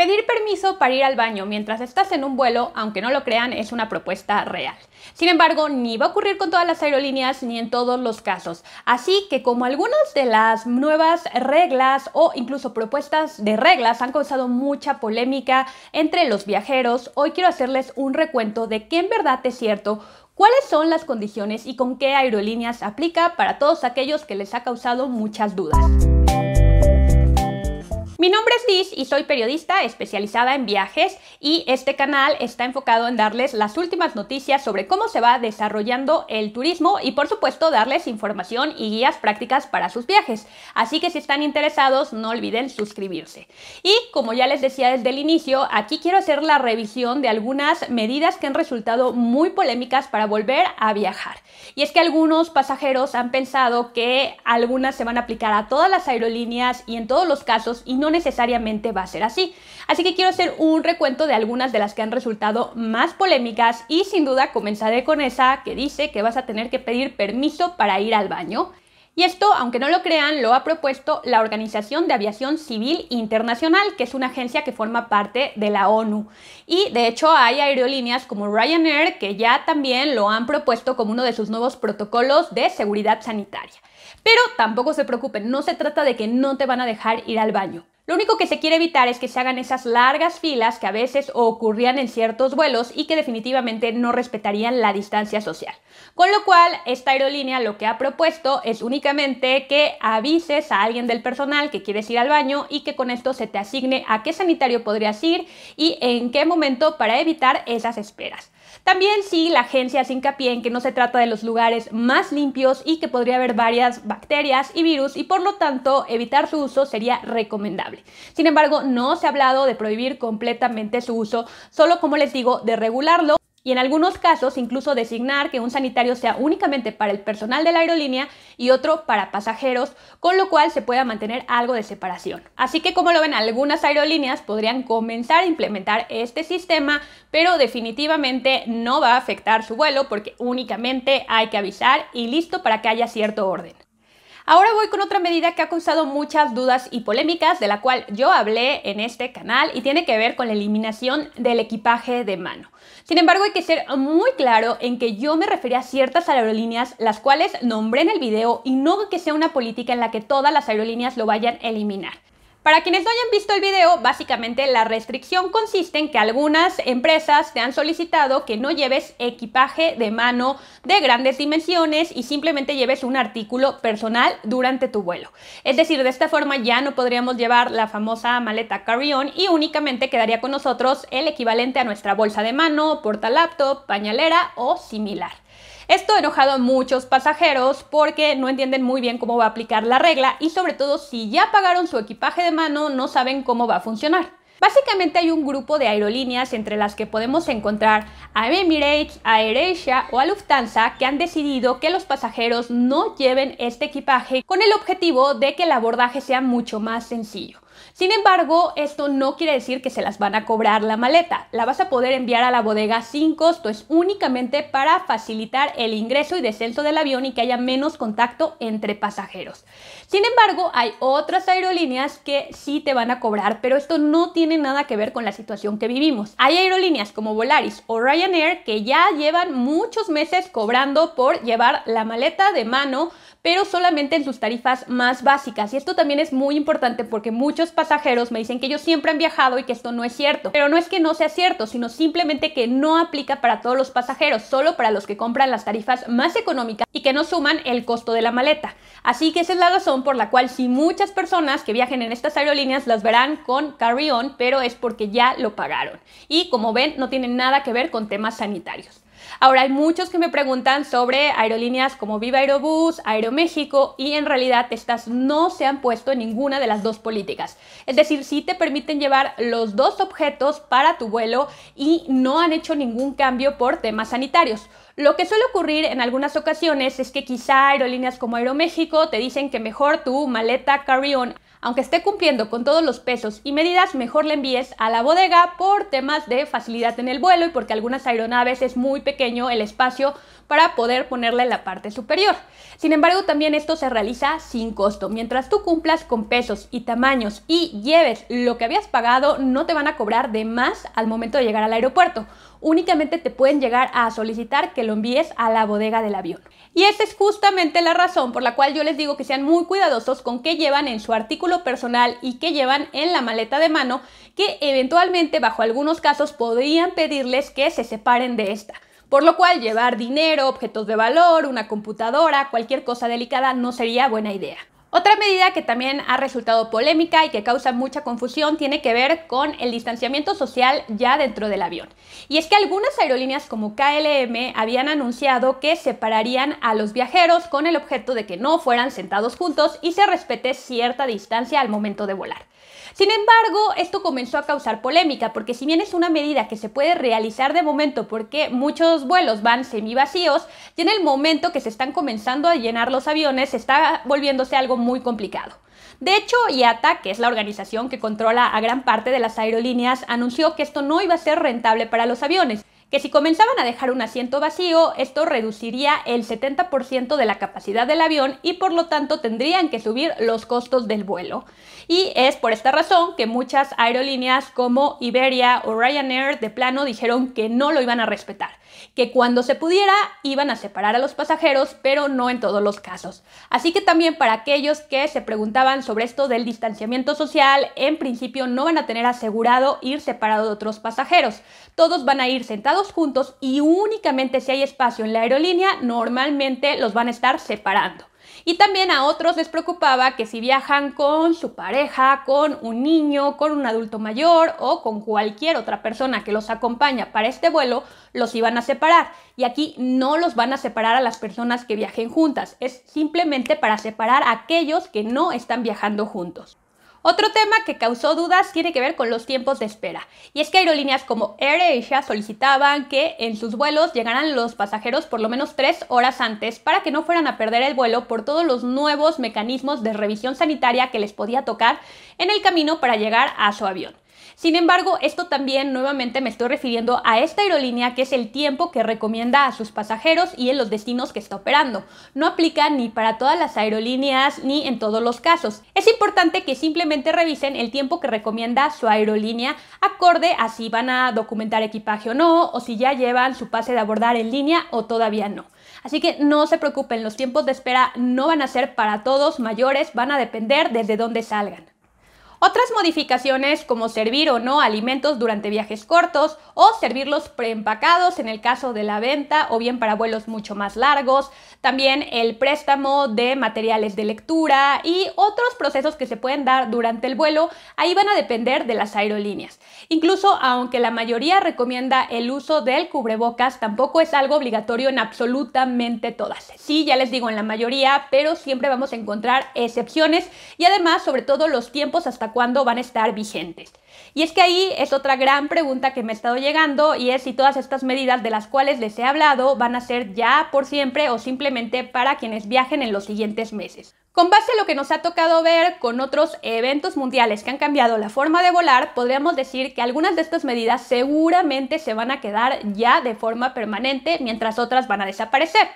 Pedir permiso para ir al baño mientras estás en un vuelo, aunque no lo crean, es una propuesta real. Sin embargo, ni va a ocurrir con todas las aerolíneas ni en todos los casos. Así que como algunas de las nuevas reglas o incluso propuestas de reglas han causado mucha polémica entre los viajeros, hoy quiero hacerles un recuento de qué en verdad es cierto, cuáles son las condiciones y con qué aerolíneas aplica para todos aquellos que les ha causado muchas dudas. Mi nombre es Liz y soy periodista especializada en viajes y este canal está enfocado en darles las últimas noticias sobre cómo se va desarrollando el turismo y por supuesto darles información y guías prácticas para sus viajes. Así que si están interesados no olviden suscribirse. Y como ya les decía desde el inicio, aquí quiero hacer la revisión de algunas medidas que han resultado muy polémicas para volver a viajar. Y es que algunos pasajeros han pensado que algunas se van a aplicar a todas las aerolíneas y en todos los casos y no necesariamente va a ser así. Así que quiero hacer un recuento de algunas de las que han resultado más polémicas y sin duda comenzaré con esa que dice que vas a tener que pedir permiso para ir al baño. Y esto, aunque no lo crean, lo ha propuesto la Organización de Aviación Civil Internacional, que es una agencia que forma parte de la ONU. Y de hecho hay aerolíneas como Ryanair que ya también lo han propuesto como uno de sus nuevos protocolos de seguridad sanitaria. Pero tampoco se preocupen, no se trata de que no te van a dejar ir al baño. Lo único que se quiere evitar es que se hagan esas largas filas que a veces ocurrían en ciertos vuelos y que definitivamente no respetarían la distancia social. Con lo cual, esta aerolínea lo que ha propuesto es únicamente que avises a alguien del personal que quieres ir al baño y que con esto se te asigne a qué sanitario podrías ir y en qué momento para evitar esas esperas. También sí, la agencia hace hincapié en que no se trata de los lugares más limpios y que podría haber varias bacterias y virus y por lo tanto evitar su uso sería recomendable. Sin embargo, no se ha hablado de prohibir completamente su uso, solo como les digo, de regularlo y en algunos casos incluso designar que un sanitario sea únicamente para el personal de la aerolínea y otro para pasajeros, con lo cual se pueda mantener algo de separación. Así que como lo ven, algunas aerolíneas podrían comenzar a implementar este sistema, pero definitivamente no va a afectar su vuelo porque únicamente hay que avisar y listo para que haya cierto orden. Ahora voy con otra medida que ha causado muchas dudas y polémicas, de la cual yo hablé en este canal y tiene que ver con la eliminación del equipaje de mano. Sin embargo, hay que ser muy claro en que yo me refería a ciertas aerolíneas, las cuales nombré en el video y no que sea una política en la que todas las aerolíneas lo vayan a eliminar. Para quienes no hayan visto el video, básicamente la restricción consiste en que algunas empresas te han solicitado que no lleves equipaje de mano de grandes dimensiones y simplemente lleves un artículo personal durante tu vuelo. Es decir, de esta forma ya no podríamos llevar la famosa maleta carry-on y únicamente quedaría con nosotros el equivalente a nuestra bolsa de mano, porta laptop, pañalera o similar. Esto ha enojado a muchos pasajeros porque no entienden muy bien cómo va a aplicar la regla y sobre todo si ya pagaron su equipaje de mano no saben cómo va a funcionar. Básicamente hay un grupo de aerolíneas entre las que podemos encontrar a Emirates, a AirAsia o a Lufthansa que han decidido que los pasajeros no lleven este equipaje con el objetivo de que el abordaje sea mucho más sencillo. Sin embargo, esto no quiere decir que se las van a cobrar la maleta. La vas a poder enviar a la bodega sin costo, es únicamente para facilitar el ingreso y descenso del avión y que haya menos contacto entre pasajeros. Sin embargo, hay otras aerolíneas que sí te van a cobrar, pero esto no tiene nada que ver con la situación que vivimos. Hay aerolíneas como Volaris o Ryanair que ya llevan muchos meses cobrando por llevar la maleta de mano pero solamente en sus tarifas más básicas. Y esto también es muy importante porque muchos pasajeros me dicen que ellos siempre han viajado y que esto no es cierto. Pero no es que no sea cierto, sino simplemente que no aplica para todos los pasajeros, solo para los que compran las tarifas más económicas y que no suman el costo de la maleta. Así que esa es la razón por la cual si muchas personas que viajen en estas aerolíneas las verán con carry-on, pero es porque ya lo pagaron. Y como ven, no tienen nada que ver con temas sanitarios. Ahora, hay muchos que me preguntan sobre aerolíneas como Viva Aerobús, Aeroméxico y en realidad estas no se han puesto en ninguna de las dos políticas. Es decir, sí te permiten llevar los dos objetos para tu vuelo y no han hecho ningún cambio por temas sanitarios. Lo que suele ocurrir en algunas ocasiones es que quizá aerolíneas como Aeroméxico te dicen que mejor tu maleta carry-on aunque esté cumpliendo con todos los pesos y medidas, mejor le envíes a la bodega por temas de facilidad en el vuelo y porque algunas aeronaves es muy pequeño el espacio para poder ponerle la parte superior. Sin embargo, también esto se realiza sin costo. Mientras tú cumplas con pesos y tamaños y lleves lo que habías pagado, no te van a cobrar de más al momento de llegar al aeropuerto. Únicamente te pueden llegar a solicitar que lo envíes a la bodega del avión. Y esta es justamente la razón por la cual yo les digo que sean muy cuidadosos con qué llevan en su artículo personal y qué llevan en la maleta de mano, que eventualmente bajo algunos casos podrían pedirles que se separen de esta por lo cual llevar dinero, objetos de valor, una computadora, cualquier cosa delicada no sería buena idea. Otra medida que también ha resultado polémica y que causa mucha confusión tiene que ver con el distanciamiento social ya dentro del avión. Y es que algunas aerolíneas como KLM habían anunciado que separarían a los viajeros con el objeto de que no fueran sentados juntos y se respete cierta distancia al momento de volar. Sin embargo, esto comenzó a causar polémica porque si bien es una medida que se puede realizar de momento porque muchos vuelos van semivacíos, y en el momento que se están comenzando a llenar los aviones está volviéndose algo muy complicado. De hecho, IATA, que es la organización que controla a gran parte de las aerolíneas, anunció que esto no iba a ser rentable para los aviones que si comenzaban a dejar un asiento vacío, esto reduciría el 70% de la capacidad del avión y por lo tanto tendrían que subir los costos del vuelo. Y es por esta razón que muchas aerolíneas como Iberia o Ryanair de plano dijeron que no lo iban a respetar, que cuando se pudiera iban a separar a los pasajeros, pero no en todos los casos. Así que también para aquellos que se preguntaban sobre esto del distanciamiento social, en principio no van a tener asegurado ir separado de otros pasajeros. Todos van a ir sentados juntos y únicamente si hay espacio en la aerolínea, normalmente los van a estar separando. Y también a otros les preocupaba que si viajan con su pareja, con un niño, con un adulto mayor o con cualquier otra persona que los acompaña para este vuelo, los iban a separar. Y aquí no los van a separar a las personas que viajen juntas, es simplemente para separar a aquellos que no están viajando juntos. Otro tema que causó dudas tiene que ver con los tiempos de espera. Y es que aerolíneas como Air solicitaban que en sus vuelos llegaran los pasajeros por lo menos tres horas antes para que no fueran a perder el vuelo por todos los nuevos mecanismos de revisión sanitaria que les podía tocar en el camino para llegar a su avión. Sin embargo, esto también nuevamente me estoy refiriendo a esta aerolínea que es el tiempo que recomienda a sus pasajeros y en los destinos que está operando. No aplica ni para todas las aerolíneas ni en todos los casos. Es importante que simplemente revisen el tiempo que recomienda su aerolínea acorde a si van a documentar equipaje o no, o si ya llevan su pase de abordar en línea o todavía no. Así que no se preocupen, los tiempos de espera no van a ser para todos mayores, van a depender desde dónde salgan. Otras modificaciones como servir o no alimentos durante viajes cortos o servirlos preempacados en el caso de la venta o bien para vuelos mucho más largos, también el préstamo de materiales de lectura y otros procesos que se pueden dar durante el vuelo, ahí van a depender de las aerolíneas. Incluso aunque la mayoría recomienda el uso del cubrebocas, tampoco es algo obligatorio en absolutamente todas. Sí, ya les digo en la mayoría, pero siempre vamos a encontrar excepciones y además sobre todo los tiempos hasta cuándo van a estar vigentes. Y es que ahí es otra gran pregunta que me ha estado llegando y es si todas estas medidas de las cuales les he hablado van a ser ya por siempre o simplemente para quienes viajen en los siguientes meses. Con base a lo que nos ha tocado ver con otros eventos mundiales que han cambiado la forma de volar, podríamos decir que algunas de estas medidas seguramente se van a quedar ya de forma permanente mientras otras van a desaparecer.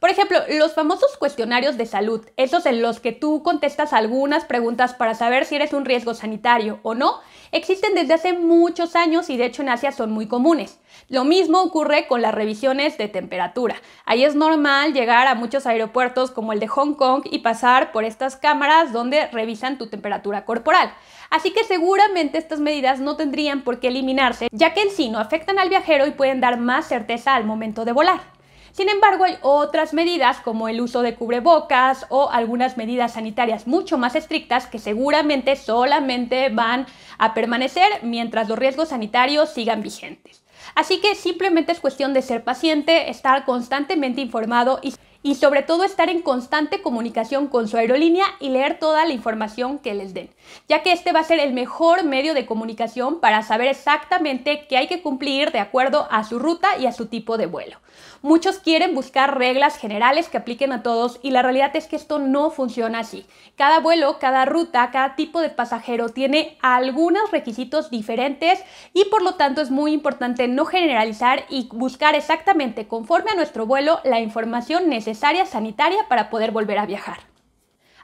Por ejemplo, los famosos cuestionarios de salud, esos en los que tú contestas algunas preguntas para saber si eres un riesgo sanitario o no, existen desde hace muchos años y de hecho en Asia son muy comunes. Lo mismo ocurre con las revisiones de temperatura. Ahí es normal llegar a muchos aeropuertos como el de Hong Kong y pasar por estas cámaras donde revisan tu temperatura corporal. Así que seguramente estas medidas no tendrían por qué eliminarse, ya que en sí no afectan al viajero y pueden dar más certeza al momento de volar. Sin embargo, hay otras medidas como el uso de cubrebocas o algunas medidas sanitarias mucho más estrictas que seguramente solamente van a permanecer mientras los riesgos sanitarios sigan vigentes. Así que simplemente es cuestión de ser paciente, estar constantemente informado y y sobre todo estar en constante comunicación con su aerolínea y leer toda la información que les den, ya que este va a ser el mejor medio de comunicación para saber exactamente qué hay que cumplir de acuerdo a su ruta y a su tipo de vuelo. Muchos quieren buscar reglas generales que apliquen a todos y la realidad es que esto no funciona así. Cada vuelo, cada ruta, cada tipo de pasajero tiene algunos requisitos diferentes y por lo tanto es muy importante no generalizar y buscar exactamente conforme a nuestro vuelo la información necesaria necesaria sanitaria para poder volver a viajar.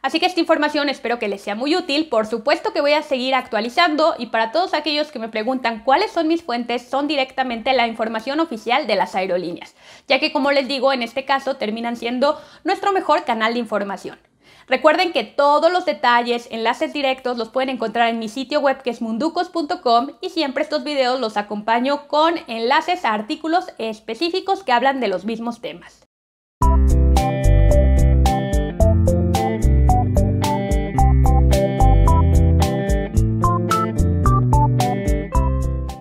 Así que esta información espero que les sea muy útil, por supuesto que voy a seguir actualizando y para todos aquellos que me preguntan cuáles son mis fuentes son directamente la información oficial de las aerolíneas, ya que como les digo en este caso terminan siendo nuestro mejor canal de información. Recuerden que todos los detalles, enlaces directos los pueden encontrar en mi sitio web que es munducos.com y siempre estos videos los acompaño con enlaces a artículos específicos que hablan de los mismos temas.